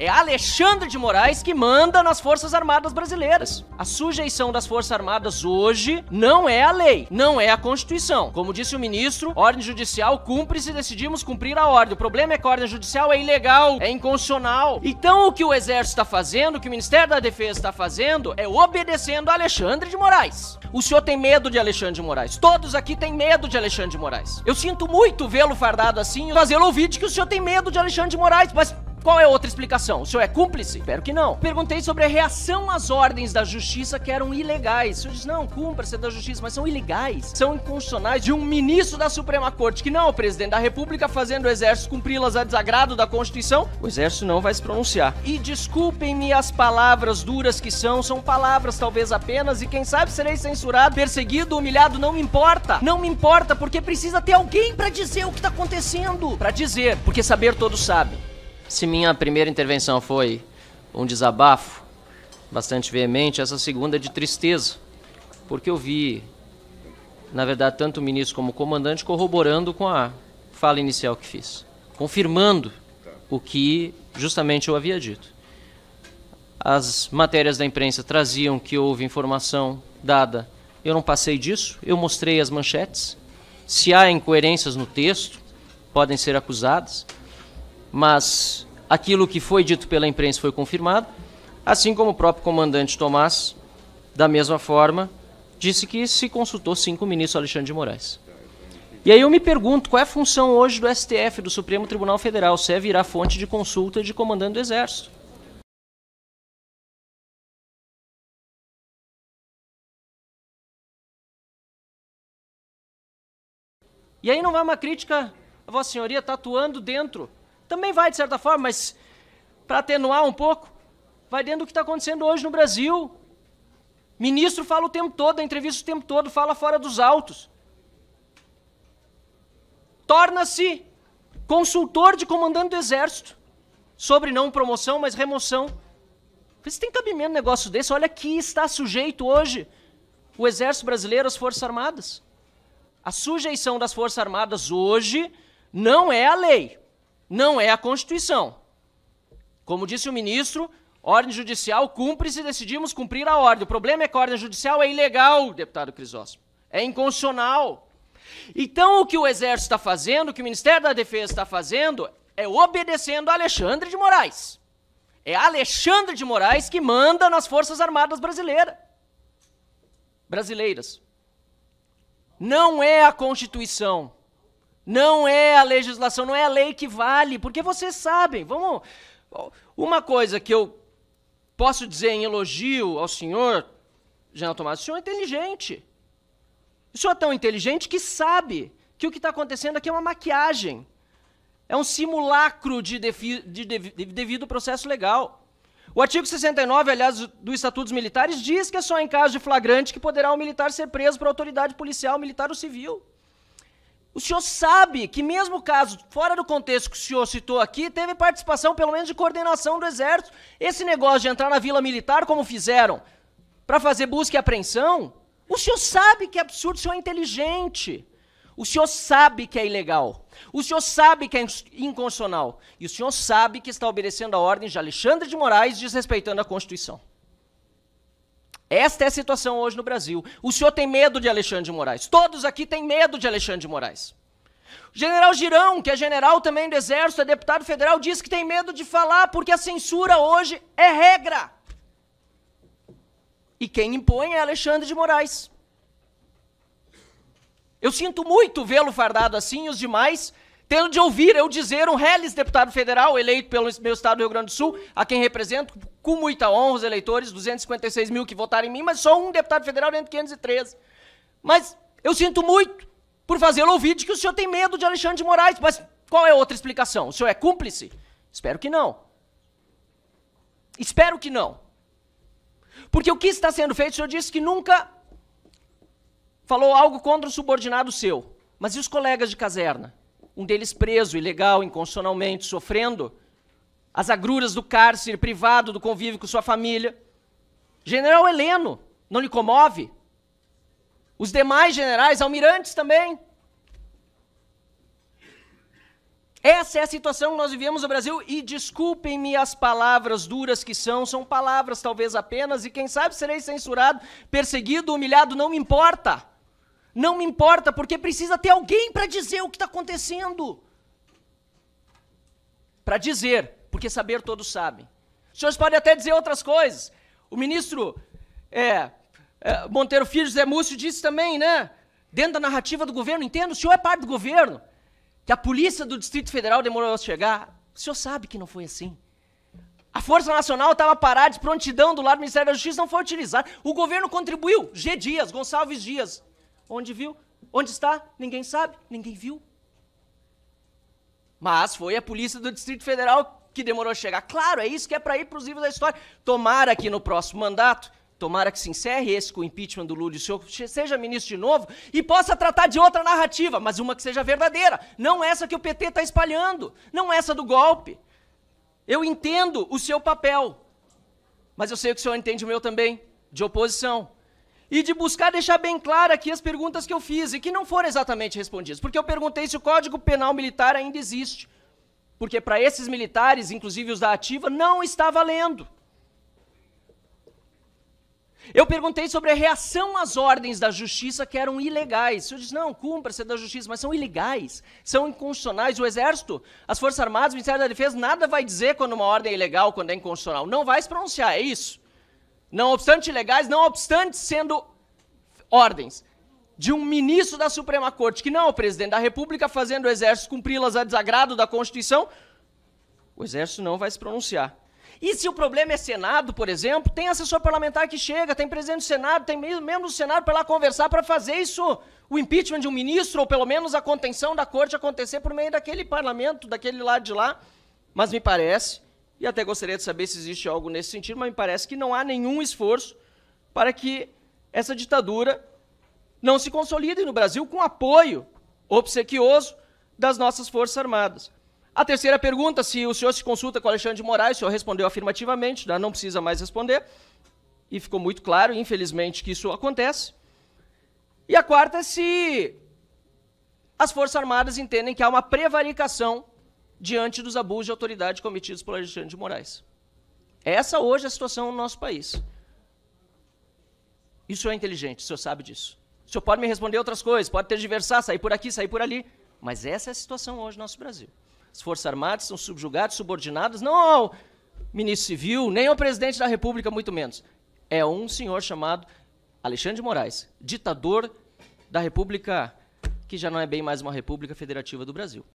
É Alexandre de Moraes que manda nas Forças Armadas brasileiras. A sujeição das Forças Armadas hoje não é a lei, não é a Constituição. Como disse o ministro, ordem judicial cumpre se decidimos cumprir a ordem. O problema é que a ordem judicial é ilegal, é inconstitucional. Então o que o Exército está fazendo, o que o Ministério da Defesa está fazendo, é obedecendo a Alexandre de Moraes. O senhor tem medo de Alexandre de Moraes. Todos aqui têm medo de Alexandre de Moraes. Eu sinto muito vê-lo fardado assim, fazê-lo ouvir de que o senhor tem medo de Alexandre de Moraes, mas qual é outra explicação? O senhor é cúmplice? Espero que não. Perguntei sobre a reação às ordens da justiça que eram ilegais. O senhor diz, não, cúmplice da justiça, mas são ilegais. São inconstitucionais de um ministro da Suprema Corte, que não é o presidente da República, fazendo o exército cumpri-las a desagrado da Constituição. O exército não vai se pronunciar. E desculpem-me as palavras duras que são, são palavras talvez apenas, e quem sabe serei censurado, perseguido, humilhado, não me importa. Não me importa, porque precisa ter alguém para dizer o que tá acontecendo. para dizer, porque saber todos sabem. Se minha primeira intervenção foi um desabafo bastante veemente, essa segunda é de tristeza, porque eu vi, na verdade, tanto o ministro como o comandante corroborando com a fala inicial que fiz, confirmando o que justamente eu havia dito. As matérias da imprensa traziam que houve informação dada. Eu não passei disso, eu mostrei as manchetes. Se há incoerências no texto, podem ser acusadas mas aquilo que foi dito pela imprensa foi confirmado, assim como o próprio comandante Tomás, da mesma forma, disse que se consultou sim com o ministro Alexandre de Moraes. E aí eu me pergunto qual é a função hoje do STF, do Supremo Tribunal Federal, se é virar fonte de consulta de comandante do Exército. E aí não vai é uma crítica, a Vossa Senhoria está atuando dentro também vai, de certa forma, mas para atenuar um pouco, vai dentro do que está acontecendo hoje no Brasil. Ministro fala o tempo todo, a entrevista o tempo todo, fala fora dos autos. Torna-se consultor de comandante do Exército sobre não promoção, mas remoção. Vocês têm cabimento um negócio desse? Olha que está sujeito hoje o Exército Brasileiro às Forças Armadas. A sujeição das Forças Armadas hoje não é a lei não é a Constituição. Como disse o ministro, ordem judicial cumpre se decidimos cumprir a ordem. O problema é que a ordem judicial é ilegal, deputado Crisóstomo. É inconstitucional. Então, o que o Exército está fazendo, o que o Ministério da Defesa está fazendo, é obedecendo a Alexandre de Moraes. É Alexandre de Moraes que manda nas Forças Armadas brasileiras. Brasileiras. Não é a Constituição. Não é a legislação, não é a lei que vale, porque vocês sabem. Vamos. Uma coisa que eu posso dizer em elogio ao senhor, General Tomás, o senhor é inteligente. O senhor é tão inteligente que sabe que o que está acontecendo aqui é uma maquiagem. É um simulacro de, de, de, de devido processo legal. O artigo 69, aliás, do Estatuto dos Militares diz que é só em caso de flagrante que poderá o militar ser preso por autoridade policial, militar ou civil. O senhor sabe que, mesmo caso fora do contexto que o senhor citou aqui, teve participação, pelo menos, de coordenação do Exército. Esse negócio de entrar na Vila Militar, como fizeram, para fazer busca e apreensão, o senhor sabe que é absurdo, o senhor é inteligente. O senhor sabe que é ilegal. O senhor sabe que é inconstitucional. E o senhor sabe que está obedecendo a ordem de Alexandre de Moraes, desrespeitando a Constituição. Esta é a situação hoje no Brasil. O senhor tem medo de Alexandre de Moraes. Todos aqui têm medo de Alexandre de Moraes. General Girão, que é general também do Exército, é deputado federal, diz que tem medo de falar porque a censura hoje é regra. E quem impõe é Alexandre de Moraes. Eu sinto muito vê-lo fardado assim e os demais tendo de ouvir eu dizer um reles deputado federal eleito pelo meu estado do Rio Grande do Sul, a quem represento com muita honra os eleitores, 256 mil que votaram em mim, mas só um deputado federal dentro de 513. Mas eu sinto muito por fazê-lo ouvir de que o senhor tem medo de Alexandre de Moraes, mas qual é a outra explicação? O senhor é cúmplice? Espero que não. Espero que não. Porque o que está sendo feito, o senhor disse que nunca falou algo contra o subordinado seu. Mas e os colegas de caserna? um deles preso, ilegal, inconstitucionalmente, sofrendo as agruras do cárcere, privado do convívio com sua família. General Heleno, não lhe comove? Os demais generais, almirantes também. Essa é a situação que nós vivemos no Brasil e desculpem-me as palavras duras que são, são palavras talvez apenas e quem sabe serei censurado, perseguido, humilhado, não me importa. Não me importa, porque precisa ter alguém para dizer o que está acontecendo. Para dizer, porque saber todos sabem. Os senhores podem até dizer outras coisas. O ministro é, é, Monteiro Filho José Múcio disse também, né? Dentro da narrativa do governo, entendo, o senhor é parte do governo, que a polícia do Distrito Federal demorou a chegar. O senhor sabe que não foi assim. A Força Nacional estava parada de prontidão do lado do Ministério da Justiça, não foi utilizada. O governo contribuiu. G. Dias, Gonçalves Dias, Onde viu? Onde está? Ninguém sabe, ninguém viu. Mas foi a polícia do Distrito Federal que demorou a chegar. Claro, é isso que é para ir para os livros da história. Tomara que no próximo mandato, tomara que se encerre esse com o impeachment do Lula e o senhor seja ministro de novo e possa tratar de outra narrativa, mas uma que seja verdadeira. Não essa que o PT está espalhando, não essa do golpe. Eu entendo o seu papel, mas eu sei que o senhor entende o meu também, de oposição e de buscar deixar bem claro aqui as perguntas que eu fiz e que não foram exatamente respondidas, porque eu perguntei se o Código Penal Militar ainda existe, porque para esses militares, inclusive os da ativa, não está valendo. Eu perguntei sobre a reação às ordens da justiça que eram ilegais. O senhor disse, não, cumpra-se da justiça, mas são ilegais, são inconstitucionais. O Exército, as Forças Armadas, o Ministério da Defesa, nada vai dizer quando uma ordem é ilegal, quando é inconstitucional. Não vai se pronunciar, é isso. Não obstante legais, não obstante sendo ordens de um ministro da Suprema Corte, que não é o presidente da República, fazendo o exército cumpri-las a desagrado da Constituição, o exército não vai se pronunciar. E se o problema é Senado, por exemplo, tem assessor parlamentar que chega, tem presidente do Senado, tem membro do Senado para lá conversar, para fazer isso, o impeachment de um ministro, ou pelo menos a contenção da corte acontecer por meio daquele parlamento, daquele lado de lá. Mas me parece e até gostaria de saber se existe algo nesse sentido, mas me parece que não há nenhum esforço para que essa ditadura não se consolide no Brasil com apoio obsequioso das nossas Forças Armadas. A terceira pergunta, se o senhor se consulta com Alexandre de Moraes, o senhor respondeu afirmativamente, não precisa mais responder, e ficou muito claro, infelizmente, que isso acontece. E a quarta, é se as Forças Armadas entendem que há uma prevaricação diante dos abusos de autoridade cometidos pelo Alexandre de Moraes. Essa hoje é a situação no nosso país. Isso é inteligente, o senhor sabe disso. O senhor pode me responder outras coisas, pode ter diversar, sair por aqui, sair por ali, mas essa é a situação hoje no nosso Brasil. As Forças Armadas são subjugadas, subordinadas, não ao ministro civil, nem ao presidente da República, muito menos. É um senhor chamado Alexandre de Moraes, ditador da República, que já não é bem mais uma República Federativa do Brasil.